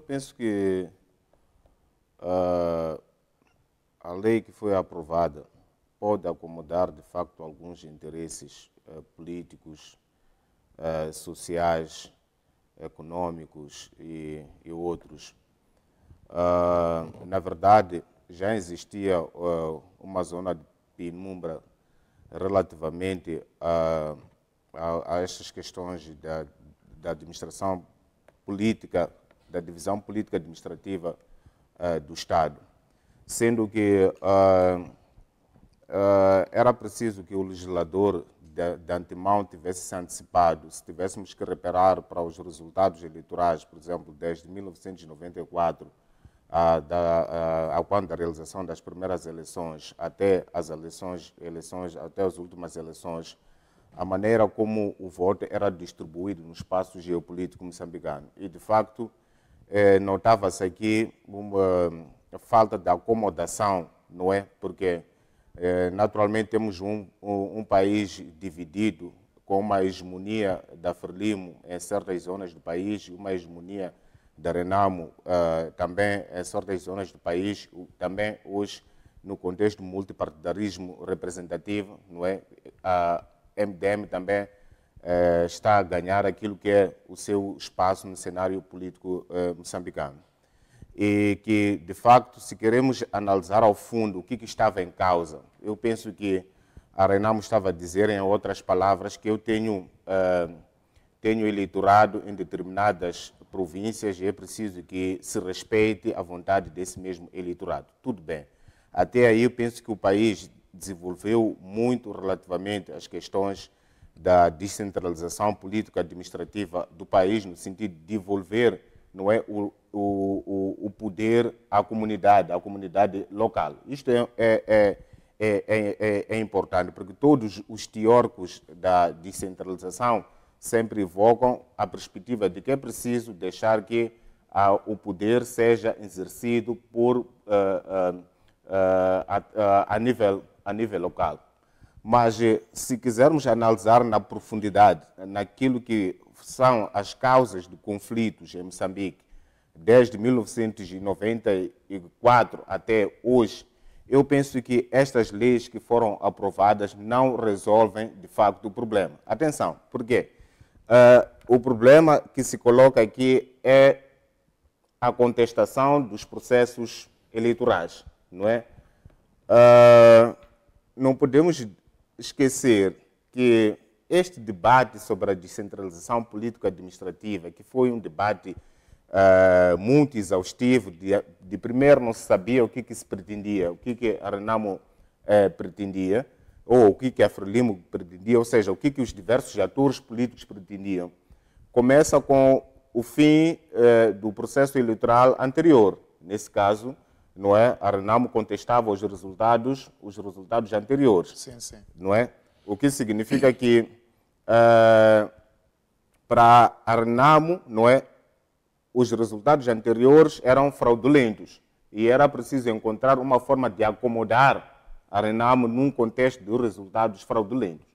eu penso que uh, a lei que foi aprovada pode acomodar, de facto, alguns interesses uh, políticos, uh, sociais, econômicos e, e outros. Ah, na verdade, já existia eh, uma zona de penumbra relativamente ah, a, a, a estas questões da, da administração política da Divisão Política Administrativa uh, do Estado, sendo que uh, era preciso que o legislador de, de antemão tivesse se antecipado, se tivéssemos que reparar para os resultados eleitorais, por exemplo, desde 1994 ah, ah, ao quando da realização das primeiras eleições até as eleições, eleições, até as últimas eleições, a maneira como o voto era distribuído no espaço geopolítico moçambicano. E, de facto, eh, notava-se aqui uma eh, falta de acomodação, não é? Porque eh, naturalmente temos um, um, um, país dividido, com uma hegemonia da Frelimo em certas zonas do país, uma hegemonia da Renamo eh, também em certas zonas do país, também hoje no contexto multipartidarismo representativo, não é? A MDM também eh, está a ganhar aquilo que é o seu espaço no cenário político eh, moçambicano. E que, de facto, se queremos analisar ao fundo o que, que estava em causa, eu penso que a Renamo estava a dizer, em outras palavras, que eu tenho, eh, tenho eleitorado em determinadas províncias e é preciso que se respeite a vontade desse mesmo eleitorado. Tudo bem. Até aí eu penso que o país desenvolveu muito relativamente às questões da descentralização político-administrativa do país, no sentido de devolver não é, o, o, o poder à comunidade, à comunidade local. Isto é é é, é, é, é, é importante, porque todos os teóricos da descentralização sempre evocam a perspectiva de que é preciso deixar que a, o poder seja exercido por, uh, uh, uh, a, a, nível, a nível local. Mas eh, se quisermos analisar na profundidade naquilo que são as causas de conflitos em Moçambique, desde 1994 até hoje, eu penso que estas leis que foram aprovadas não resolvem de facto o problema. Atenção, por quê? Uh, o problema que se coloca aqui é a contestação dos processos eleitorais, não é? Uh, não podemos esquecer que este debate sobre a descentralização político-administrativa, que foi um debate uh, muito exaustivo, de, de, primeiro não se sabia o que, que se pretendia, o que, que a Renamo uh, pretendia, ou o que, que a Frelimo pretendia, ou seja, o que, que os diversos atores políticos pretendiam, começa com o fim uh, do processo eleitoral anterior, nesse caso, não é? A Renamo contestava os resultados, os resultados anteriores, sim, sim. não é? O que significa que uh, para a Renamo, não é? Os resultados anteriores eram fraudulentos e era preciso encontrar uma forma de acomodar a Renamo num contexto de resultados fraudulentos.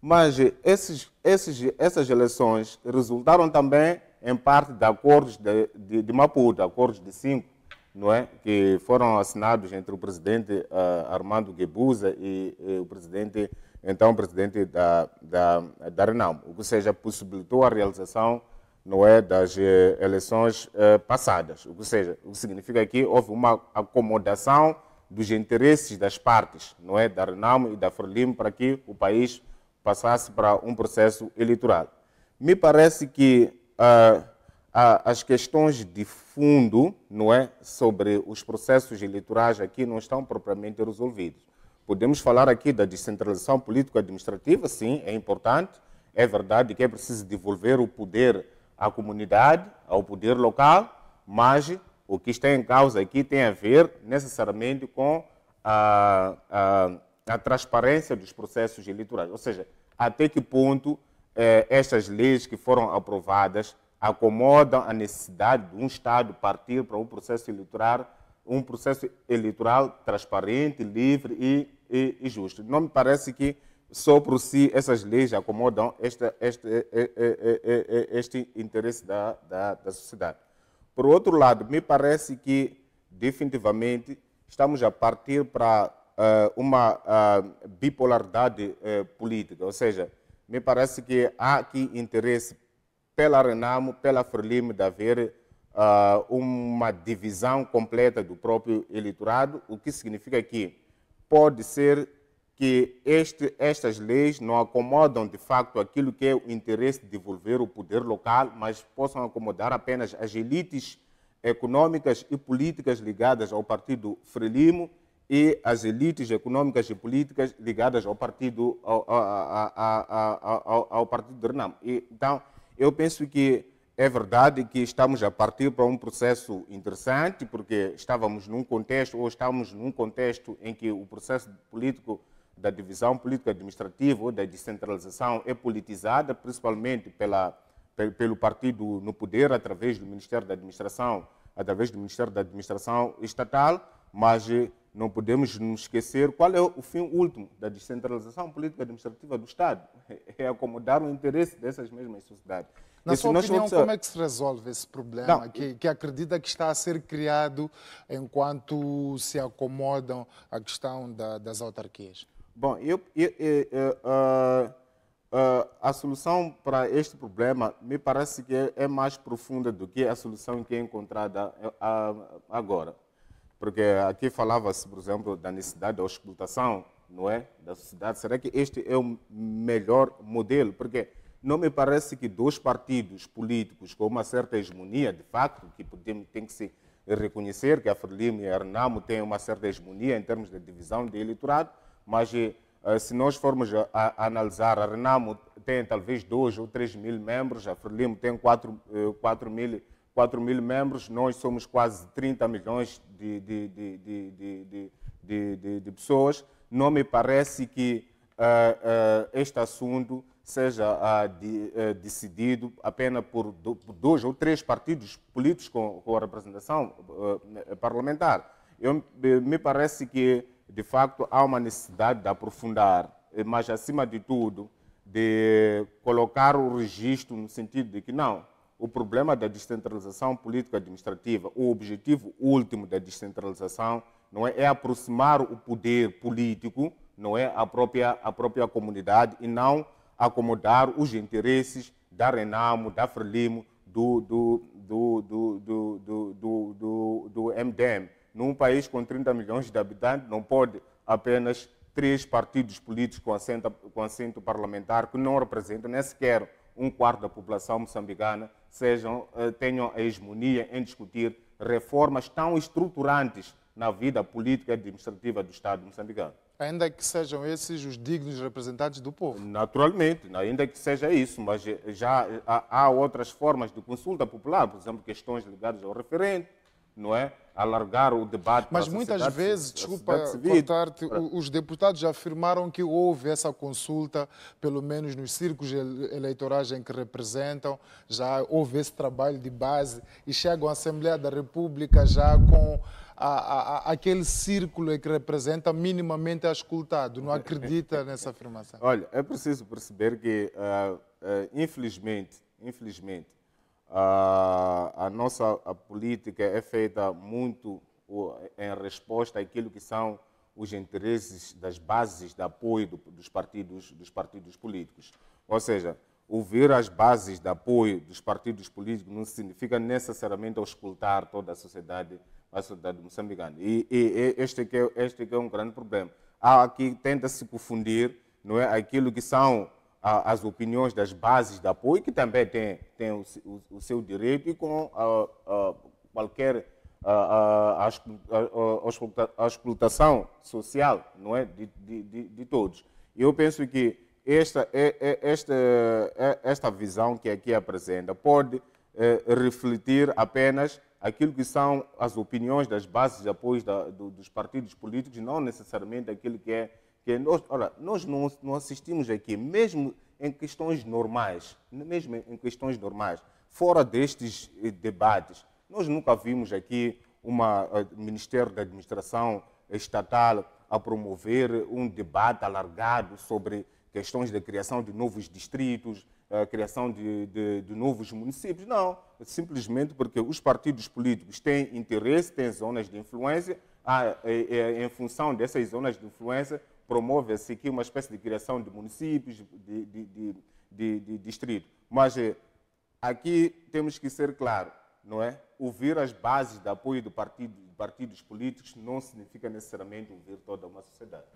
Mas esses, esses, essas eleições resultaram também em parte de acordos de, de, de Maputo, acordos de cinco não é? que foram assinados entre o presidente uh, Armando Guebuza e, e, o presidente, então presidente da, da, da Renamo, o que seja, possibilitou a realização não é, das eh, eleições uh, passadas. O que, seja, o que significa que houve uma acomodação dos interesses das partes, não é, da Renamo e da Frelimo, para que o país passasse para um processo eleitoral. Me parece que uh, as questões de fundo não é, sobre os processos eleitorais aqui não estão propriamente resolvidos. Podemos falar aqui da descentralização político-administrativa, sim, é importante, é verdade que é preciso devolver o poder à comunidade, ao poder local, mas o que está em causa aqui tem a ver necessariamente com a, a, a transparência dos processos eleitorais, ou seja, até que ponto eh, estas leis que foram aprovadas acomodam a necessidade de um Estado partir para um processo eleitoral, um processo eleitoral transparente, livre e, e, e justo. Não me parece que só por si essas leis acomodam este este, este, interesse da, da, da sociedade. Por outro lado, me parece que definitivamente estamos a partir para uh, uma uh, bipolaridade uh, política, ou seja, me parece que há aqui interesse pela Renamo, pela Frelimo, de haver uh, uma divisão completa do próprio eleitorado, o que significa que pode ser que este, estas leis não acomodam de facto aquilo que é o interesse de devolver o poder local, mas possam acomodar apenas as elites econômicas e políticas ligadas ao partido Frelimo e as elites econômicas e políticas ligadas ao partido ao, ao, ao, ao partido de Renamo. então eu penso que é verdade que estamos a partir para um processo interessante, porque estávamos num contexto, ou estamos num contexto em que o processo político da divisão política administrativa ou da descentralização é politizada, principalmente pela, pelo partido no poder, através do Ministério da Administração, através do Ministério da Administração Estatal, mas eh, não podemos nos esquecer qual é o fim último da descentralização política administrativa do Estado acomodar é o interesse dessas mesmas sociedades. Na sua opinião, como é que se resolve esse problema que, que, acredita que está a ser criado enquanto se acomodam a questão da, das autarquias? Bom, eu, eu, eu, uh, uh, a solução para este problema me parece que é, é, mais profunda do que a solução que é encontrada eh, agora. Porque aqui falava-se, por exemplo, da necessidade da auscultação não é, da sociedade, será que este é o melhor modelo? Porque não me parece que dois partidos políticos com uma certa hegemonia, de facto, que podemos, tem que se reconhecer que a Frelimo e a Renamo têm uma certa hegemonia em termos de divisão de eleitorado, mas eh, se nós formos a, a analisar, a Renamo tem talvez 2 ou 3 mil membros, a Frelimo tem 4, eh, mil, mil membros, nós somos quase 30 milhões de, de, de, de, de pessoas não me parece que uh, uh, este assunto seja ah, de, eh, decidido apenas por, do, por, dois ou três partidos políticos com, com a representação parlamentar. Eu, me parece que, de facto, há uma necessidade de aprofundar, mas, acima de tudo, de colocar o registro no sentido de que não, o problema da descentralização político-administrativa, o objetivo último da descentralização não é, é aproximar o poder político, não é a própria, a própria comunidade e não acomodar os interesses da Renamo, da Frelimo, do, do, do, do, do, do, do, do, do MDM. Num país com 30 milhões de habitantes, não pode apenas três partidos políticos com assento, com assento parlamentar que não representam nem sequer um quarto da população moçambicana sejam, eh, tenham a hegemonia em discutir reformas tão estruturantes na vida política e administrativa do Estado moçambicano. Ainda que sejam esses os dignos representantes do povo. Naturalmente, né? ainda que seja isso, mas eh, já eh, há outras formas de consulta popular, por exemplo, questões ligadas ao referendo, não é? alargar o debate. Mas muitas vezes, desculpa contar te os deputados já afirmaram que houve essa consulta, pelo menos nos círculos eleitorais em que representam, já houve esse trabalho de base e chegam à Assembleia da República já com a, a, a, aquele círculo que representa minimamente escutado. Não acredita nessa afirmação? Olha, é preciso perceber que, uh, uh, infelizmente, infelizmente, a, a nossa a política é feita muito em resposta àquilo que são os interesses das bases de apoio do, dos, partidos, dos partidos políticos. Ou seja, ouvir as bases de apoio dos partidos políticos não significa necessariamente auscultar toda a sociedade, a sociedade moçambicana. E, e, e este, que é, este que é um grande problema. Há aqui tenta-se confundir não é, aquilo que são a, as opiniões das bases de apoio, que também têm tem o, o, o, seu direito, e com a, qualquer a, a, explotação social não é? de, de, de todos. Eu penso que esta, é, é, esta, é, esta visão que aqui apresenta pode refletir apenas aquilo que são as opiniões das bases de apoio da, do, dos partidos políticos, não necessariamente aquilo que é que nós, ora, nós não, não assistimos aqui, mesmo em questões normais, mesmo em questões normais, fora destes eh, debates, nós nunca vimos aqui uma eh, Ministério da Administração Estatal a promover um debate alargado sobre questões de criação de novos distritos, a eh, criação de, de, de, novos municípios. Não, simplesmente porque os partidos políticos têm interesse, têm zonas de influência, há, é, é, em função dessas zonas de influência, promove-se aqui uma espécie de criação de municípios, de, de, de, de distrito. Mas eh, aqui temos que ser claro, não é? Ouvir as bases de apoio de partido, partidos políticos não significa necessariamente ouvir toda uma sociedade.